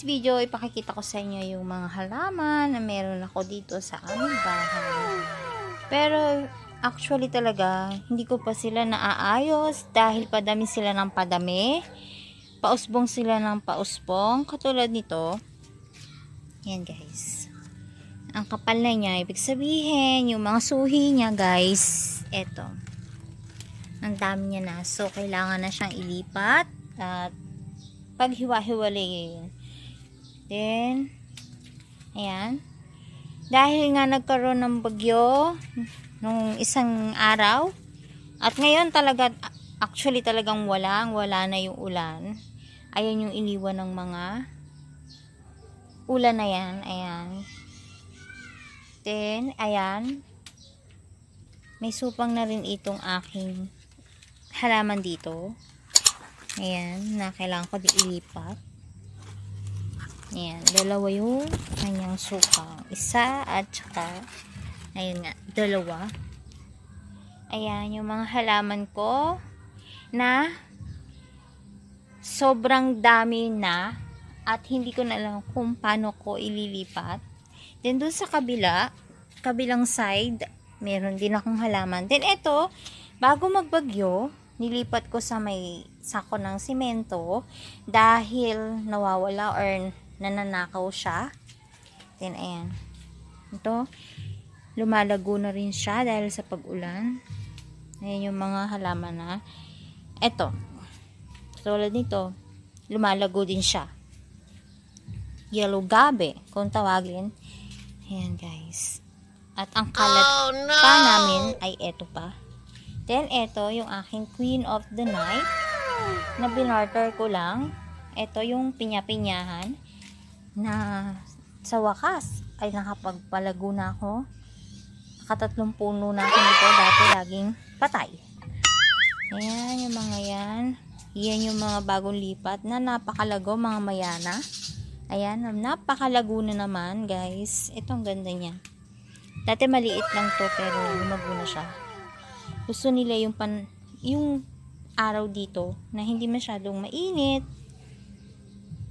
next video, ipakikita ko sa inyo yung mga halaman na meron ako dito sa aming bahay. Pero, actually talaga, hindi ko pa sila naaayos dahil padami sila ng padami. Pausbong sila ng pausbong. Katulad nito. Yan guys. Ang kapal na niya, ibig sabihin, yung mga suhi niya guys, eto. Ang dami niya na. So, kailangan na siyang ilipat at paghiwa-hiwalayin natin. Ayan. Dahil nga nagkaroon ng bagyo nung isang araw. At ngayon talaga, actually talagang wala. Wala na yung ulan. Ayan yung iniwan ng mga ulan na yan. Ayan. Then, ayan. May supang na rin itong aking halaman dito. Ayan, na kailangan ko di ilipat. Ayan, dalawa yung kanyang suka. Isa at saka, ayun nga, dalawa. Ayan, yung mga halaman ko na sobrang dami na at hindi ko na alam kung paano ko ililipat. Then, doon sa kabila, kabilang side, meron din akong halaman. Then, eto, bago magbagyo, nilipat ko sa may sako ng simento dahil nawawala or nananakaw siya. Then, ayan. Ito, lumalago na rin siya dahil sa pag-ulan. Ayan yung mga halaman na. Ito, tulad nito, lumalago din siya. Yellow gabe, kung tawagin. Ayan, guys. At ang kalat oh, no! pa namin ay ito pa. Then, ito yung aking queen of the night na binarter ko lang. Ito yung pinya-pinyahan na sa wakas ay nakapagpalago na ako nakatatlong puno na ako nito dati laging patay ayan yung mga yan yan yung mga bagong lipat na napakalago mga mayana ayan napakalago na naman guys itong ganda niya dati maliit lang to pero lumago na siya gusto nila yung pan yung araw dito na hindi masyadong mainit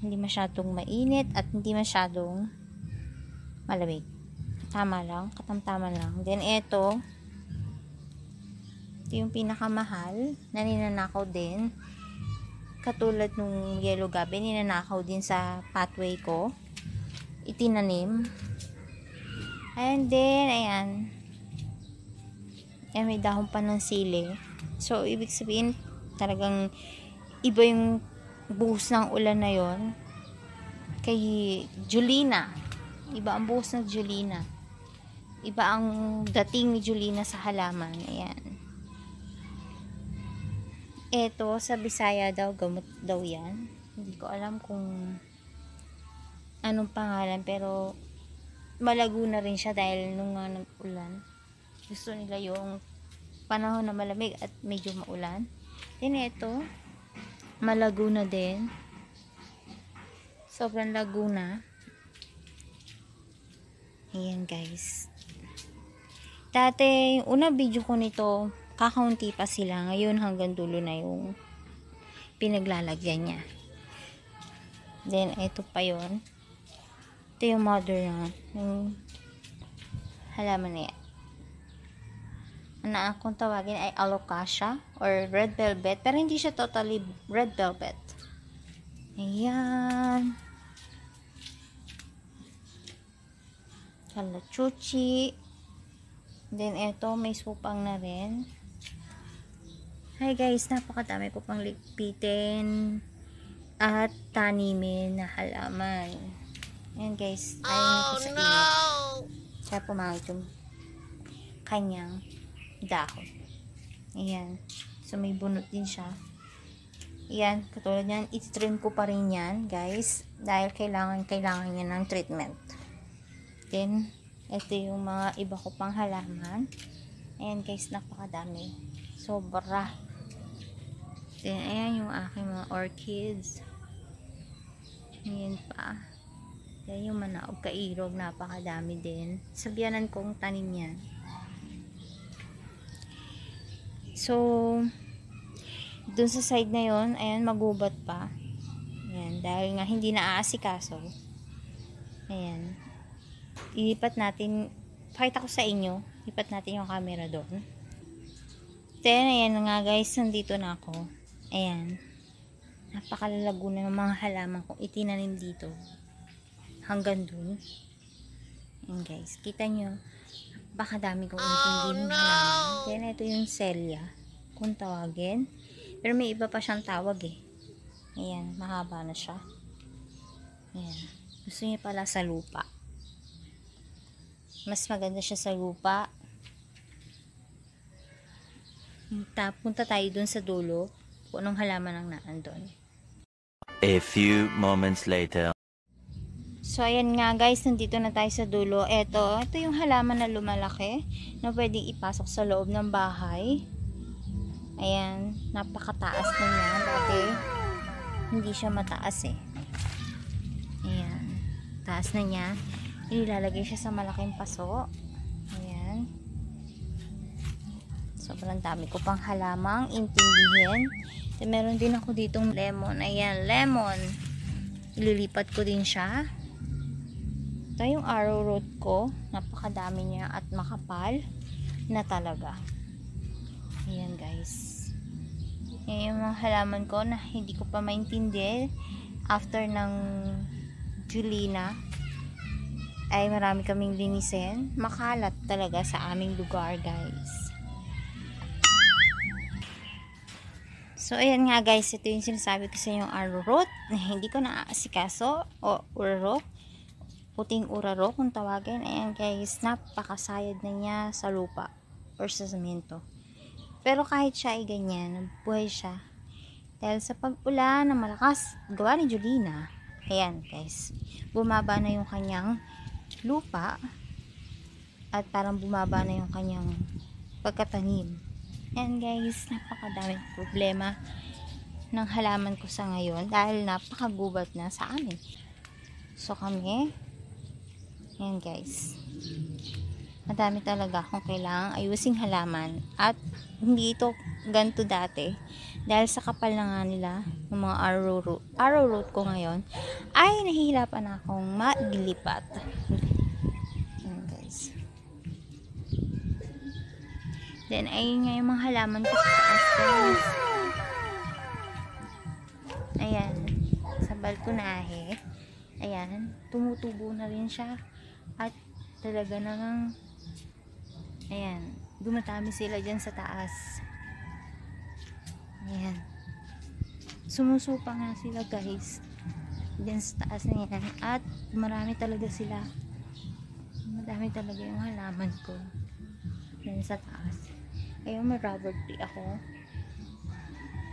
hindi masyadong mainit at hindi masyadong malamig. Tama lang, katamtaman lang. Then, ito, ito yung pinakamahal na ninanakaw din. Katulad nung yellow gabi, ninanakaw din sa pathway ko. Itinanim. And then, ayan. Ayan, may dahon pa ng sili. So, ibig sabihin, talagang iba yung buhos ng ulan na yon kay Julina iba ang buhos ng Julina iba ang dating ni Julina sa halaman ayan Ito, sa Bisaya daw gamot daw yan hindi ko alam kung anong pangalan pero malago na rin siya dahil nung nga nag-ulan gusto nila yung panahon na malamig at medyo maulan. Then ito, malaguna din sobrang laguna ayan guys dati una video ko nito kakaunti pa sila ngayon hanggang dulo na yung pinaglalagyan niya then ito pa yon ito yung mother na yung halaman niya na akong tawagin ay alocasia or red velvet pero hindi siya totally red velvet ayan kalachuchi then ito may supang na rin hi guys napakadami ko pang ligpitin at tanimin na halaman ayan guys ayun oh, sa no. inyo kaya pumayot yung kanyang dahon. Ayan. So, may bunot din siya. Ayan, katulad yan, itrim ko pa rin yan, guys. Dahil kailangan, kailangan niya ng treatment. Then, ito yung mga iba ko pang halaman. Ayan, guys, napakadami. Sobra. Then, ayan yung aking mga orchids. Ayan pa. Ayan yung manaog kairog, napakadami din. Sabianan kong tanim yan. So, dun sa side na yon ayan, magubat pa. Ayan, dahil nga hindi na aasikaso. Ayan. Ilipat natin, pakita ko sa inyo, lipat natin yung camera doon. Then, ayan nga guys, nandito na ako. Ayan. Napakalalago na ng mga halaman ko. Itinanim dito. Hanggang dun. Ayan guys, kita nyo napakadami kong itong oh, no! Kaya ito yung Celia, kung tawagin. Pero may iba pa siyang tawag eh. Ayan, mahaba na siya. Ayan. Gusto niya pala sa lupa. Mas maganda siya sa lupa. Punta tayo dun sa dulo kung anong halaman ang naandun. A few moments later. So, ayan nga guys, nandito na tayo sa dulo. Ito, ito yung halaman na lumalaki na pwedeng ipasok sa loob ng bahay. Ayan, napakataas na niya. Dati, hindi siya mataas eh. Ayan, taas na niya. Ililalagay siya sa malaking paso. Ayan. Sobrang dami ko pang halamang intindihin. At meron din ako ditong lemon. Ayan, lemon. Ililipat ko din siya. Ito yung arrow root ko. Napakadami niya at makapal na talaga. Ayan guys. Ayan yung mga halaman ko na hindi ko pa maintindi after ng Julina ay marami kaming linisin. Makalat talaga sa aming lugar guys. So, ayan nga guys, ito yung sinasabi ko sa inyo, arrowroot, na hindi ko naaasikaso, o urrot, puting uraro kung tawagin. Ayan guys, napakasayad na niya sa lupa or sa semento. Pero kahit siya ay ganyan, buhay siya. Dahil sa pag-ulan na malakas, gawa ni Julina, ayan guys, bumaba na yung kanyang lupa at parang bumaba na yung kanyang pagkatanim. Ayan guys, napakadaming problema ng halaman ko sa ngayon dahil napakagubat na sa amin. So kami, Ayan guys. Madami talaga akong kailangang ayusing halaman. At hindi ito ganito dati. Dahil sa kapal na nga nila ng mga arrow root, arrow root ko ngayon, ay nahihirapan akong maglipat. Ayan guys. Then, ayun nga yung mga halaman ko sa taas guys. Ayan. Sa balkonahe. Ayan. Tumutubo na rin siya talaga namang ayan dumatami sila dyan sa taas ayan sumusupa nga sila guys dyan sa taas na yan at marami talaga sila madami talaga yung halaman ko dyan sa taas ayun may rubber tree ako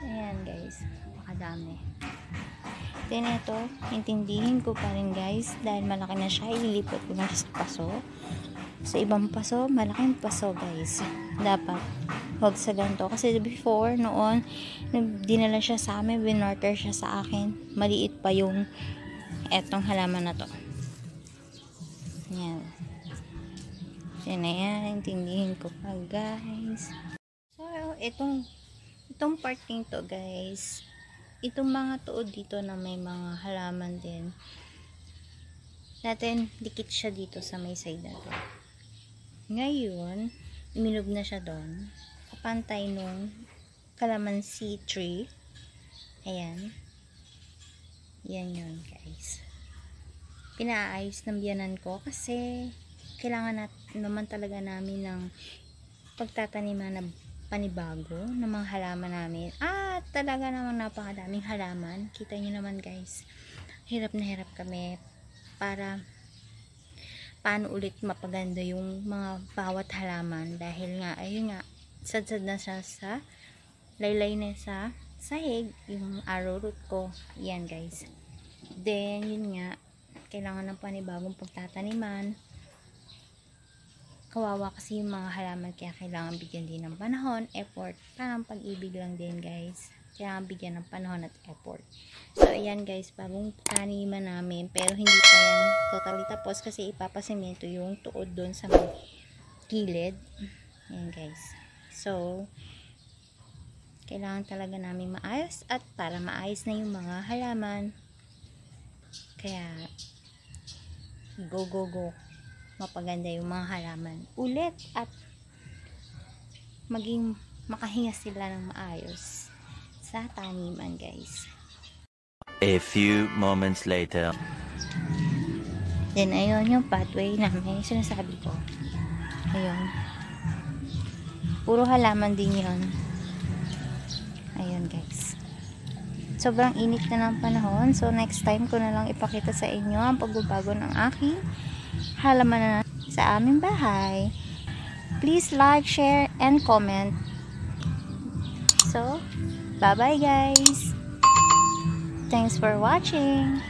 ayan guys makadami Then, ito, intindihin ko pa rin guys, dahil malaki na siya, ililipat ko na sa paso. Sa ibang paso, malaking paso guys. Dapat, wag sa ganito. Kasi before, noon, dinala siya sa amin, binorder siya sa akin. Maliit pa yung etong halaman na to. Yan. Yan na yan, intindihin ko pa guys. So, itong, itong parking to guys, itong mga tuod dito na may mga halaman din natin dikit siya dito sa may side na to ngayon iminog na siya doon kapantay nung kalamansi tree ayan yan yun guys pinaayos ng biyanan ko kasi kailangan nat naman talaga namin ng pagtataniman na panibago ng mga halaman namin. At ah, talaga namang napakadaming halaman. Kita nyo naman guys. Hirap na hirap kami para paano ulit mapaganda yung mga bawat halaman dahil nga, ayun nga, sadsad na siya sa laylay na sa sahig yung arrowroot ko. Yan guys. Then, yun nga, kailangan ng panibagong pagtataniman kawawa kasi yung mga halaman kaya kailangan bigyan din ng panahon, effort, parang pag-ibig lang din guys kailangan bigyan ng panahon at effort so ayan guys, bagong taniman namin pero hindi pa yan totally tapos kasi ipapasimento yung tuod doon sa may kilid ayan guys so kailangan talaga namin maayos at para maayos na yung mga halaman kaya go go go mapaganda yung mga halaman ulit at maging makahinga sila ng maayos sa taniman guys a few moments later then ayun yung pathway namin sinasabi ko ayun puro halaman din yun ayun guys sobrang init na ng panahon so next time ko na lang ipakita sa inyo ang pagbabago ng aking halaman na sa aming bahay. Please like, share, and comment. So, bye-bye guys! Thanks for watching!